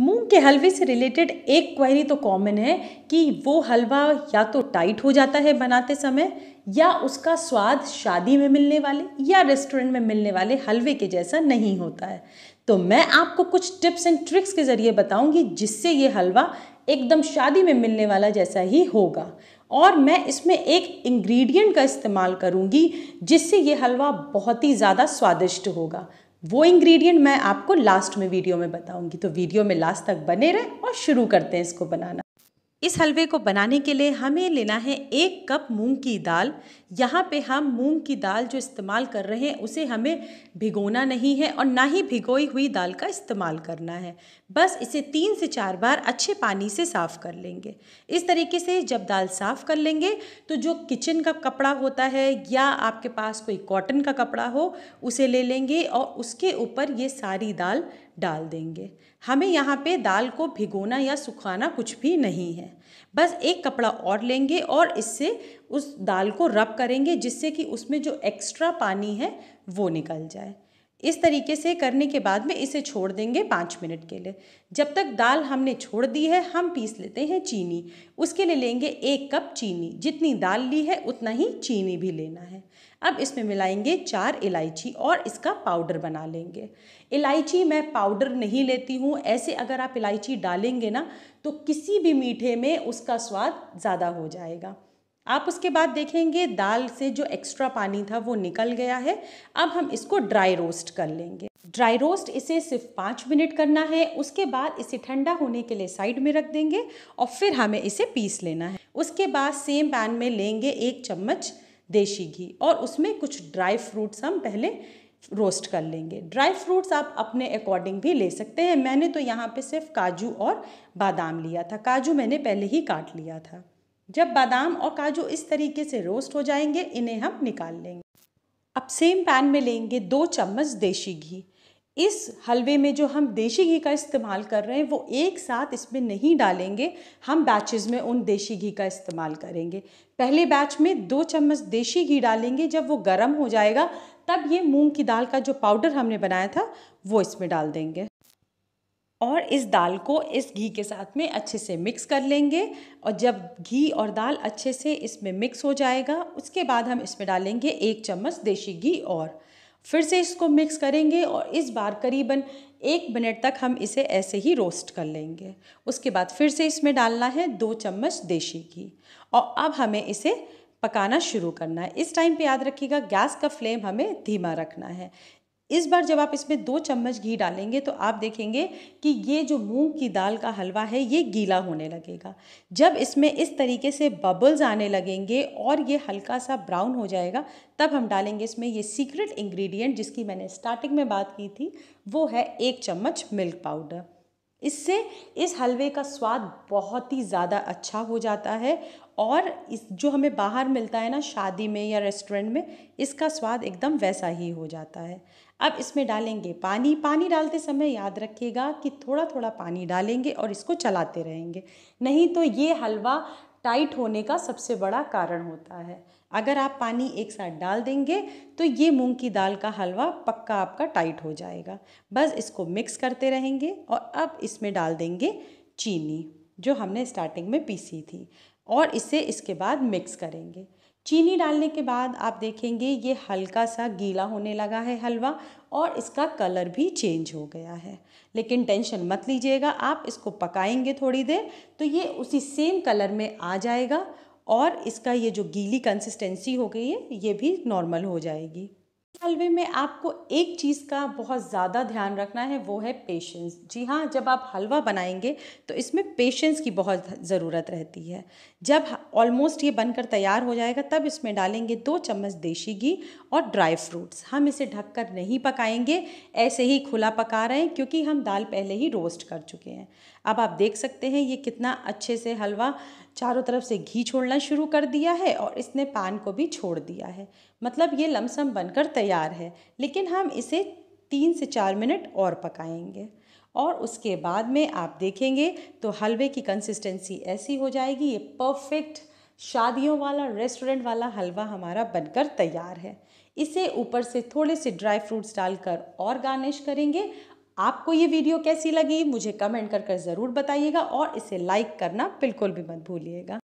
मूंग के हलवे से रिलेटेड एक क्वेरी तो कॉमन है कि वो हलवा या तो टाइट हो जाता है बनाते समय या उसका स्वाद शादी में मिलने वाले या रेस्टोरेंट में मिलने वाले हलवे के जैसा नहीं होता है तो मैं आपको कुछ टिप्स एंड ट्रिक्स के ज़रिए बताऊंगी जिससे ये हलवा एकदम शादी में मिलने वाला जैसा ही होगा और मैं इसमें एक इंग्रेडिएंट का इस्तेमाल करूंगी जिससे ये हलवा बहुत ही ज़्यादा स्वादिष्ट होगा वो इंग्रेडिएंट मैं आपको लास्ट में वीडियो में बताऊंगी तो वीडियो में लास्ट तक बने रहें और शुरू करते हैं इसको बनाना इस हलवे को बनाने के लिए हमें लेना है एक कप मूंग की दाल यहाँ पे हम मूंग की दाल जो इस्तेमाल कर रहे हैं उसे हमें भिगोना नहीं है और ना ही भिगोई हुई दाल का इस्तेमाल करना है बस इसे तीन से चार बार अच्छे पानी से साफ़ कर लेंगे इस तरीके से जब दाल साफ़ कर लेंगे तो जो किचन का कपड़ा होता है या आपके पास कोई कॉटन का कपड़ा हो उसे ले लेंगे और उसके ऊपर ये सारी दाल डाल देंगे हमें यहाँ पे दाल को भिगोना या सुखाना कुछ भी नहीं है बस एक कपड़ा और लेंगे और इससे उस दाल को रब करेंगे जिससे कि उसमें जो एक्स्ट्रा पानी है वो निकल जाए इस तरीके से करने के बाद में इसे छोड़ देंगे पाँच मिनट के लिए जब तक दाल हमने छोड़ दी है हम पीस लेते हैं चीनी उसके लिए लेंगे एक कप चीनी जितनी दाल ली है उतना ही चीनी भी लेना है अब इसमें मिलाएंगे चार इलायची और इसका पाउडर बना लेंगे इलायची मैं पाउडर नहीं लेती हूँ ऐसे अगर आप इलायची डालेंगे ना तो किसी भी मीठे में उसका स्वाद ज़्यादा हो जाएगा आप उसके बाद देखेंगे दाल से जो एक्स्ट्रा पानी था वो निकल गया है अब हम इसको ड्राई रोस्ट कर लेंगे ड्राई रोस्ट इसे सिर्फ पाँच मिनट करना है उसके बाद इसे ठंडा होने के लिए साइड में रख देंगे और फिर हमें इसे पीस लेना है उसके बाद सेम पैन में लेंगे एक चम्मच देसी घी और उसमें कुछ ड्राई फ्रूट्स हम पहले रोस्ट कर लेंगे ड्राई फ्रूट्स आप अपने अकॉर्डिंग भी ले सकते हैं मैंने तो यहाँ पे सिर्फ काजू और बादाम लिया था काजू मैंने पहले ही काट लिया था जब बादाम और काजू इस तरीके से रोस्ट हो जाएंगे इन्हें हम निकाल लेंगे अब सेम पैन में लेंगे दो चम्मच देशी घी इस हलवे में जो हम देशी घी का इस्तेमाल कर रहे हैं वो एक साथ इसमें नहीं डालेंगे हम बैचेस में उन देशी घी का इस्तेमाल करेंगे पहले बैच में दो चम्मच देशी घी डालेंगे जब वो गर्म हो जाएगा तब ये मूंग की दाल का जो पाउडर हमने बनाया था वो इसमें डाल देंगे और इस दाल को इस घी के साथ में अच्छे से मिक्स कर लेंगे और जब घी और दाल अच्छे से इसमें मिक्स हो जाएगा उसके बाद हम इसमें डालेंगे एक चम्मच देसी घी और फिर से इसको मिक्स करेंगे और इस बार करीबन एक मिनट तक हम इसे ऐसे ही रोस्ट कर लेंगे उसके बाद फिर से इसमें डालना है दो चम्मच देसी घी और अब हमें इसे पकाना शुरू करना है इस टाइम पे याद रखिएगा गैस का फ्लेम हमें धीमा रखना है इस बार जब आप इसमें दो चम्मच घी डालेंगे तो आप देखेंगे कि ये जो मूंग की दाल का हलवा है ये गीला होने लगेगा जब इसमें इस तरीके से बबल्स आने लगेंगे और ये हल्का सा ब्राउन हो जाएगा तब हम डालेंगे इसमें ये सीक्रेट इंग्रेडिएंट जिसकी मैंने स्टार्टिंग में बात की थी वो है एक चम्मच मिल्क पाउडर इससे इस हलवे का स्वाद बहुत ही ज़्यादा अच्छा हो जाता है और इस जो हमें बाहर मिलता है ना शादी में या रेस्टोरेंट में इसका स्वाद एकदम वैसा ही हो जाता है अब इसमें डालेंगे पानी पानी डालते समय याद रखिएगा कि थोड़ा थोड़ा पानी डालेंगे और इसको चलाते रहेंगे नहीं तो ये हलवा टाइट होने का सबसे बड़ा कारण होता है अगर आप पानी एक साथ डाल देंगे तो ये मूंग की दाल का हलवा पक्का आपका टाइट हो जाएगा बस इसको मिक्स करते रहेंगे और अब इसमें डाल देंगे चीनी जो हमने स्टार्टिंग में पीसी थी और इसे इसके बाद मिक्स करेंगे चीनी डालने के बाद आप देखेंगे ये हल्का सा गीला होने लगा है हलवा और इसका कलर भी चेंज हो गया है लेकिन टेंशन मत लीजिएगा आप इसको पकाएंगे थोड़ी देर तो ये उसी सेम कलर में आ जाएगा और इसका ये जो गीली कंसिस्टेंसी हो गई है ये भी नॉर्मल हो जाएगी हलवे में आपको एक चीज़ का बहुत ज़्यादा ध्यान रखना है वो है पेशेंस जी हाँ जब आप हलवा बनाएंगे तो इसमें पेशेंस की बहुत ज़रूरत रहती है जब ऑलमोस्ट ये बनकर तैयार हो जाएगा तब इसमें डालेंगे दो चम्मच देशी घी और ड्राई फ्रूट्स हम इसे ढककर नहीं पकाएंगे ऐसे ही खुला पका रहे हैं क्योंकि हम दाल पहले ही रोस्ट कर चुके हैं अब आप देख सकते हैं ये कितना अच्छे से हलवा चारों तरफ से घी छोड़ना शुरू कर दिया है और इसने पान को भी छोड़ दिया है मतलब ये लमसम बनकर तैयार है लेकिन हम इसे तीन से चार मिनट और पकाएंगे और उसके बाद में आप देखेंगे तो हलवे की कंसिस्टेंसी ऐसी हो जाएगी ये परफेक्ट शादियों वाला रेस्टोरेंट वाला हलवा हमारा बनकर तैयार है इसे ऊपर से थोड़े से ड्राई फ्रूट्स डालकर और गार्निश करेंगे आपको ये वीडियो कैसी लगी मुझे कमेंट कर कर ज़रूर बताइएगा और इसे लाइक करना बिल्कुल भी मत भूलिएगा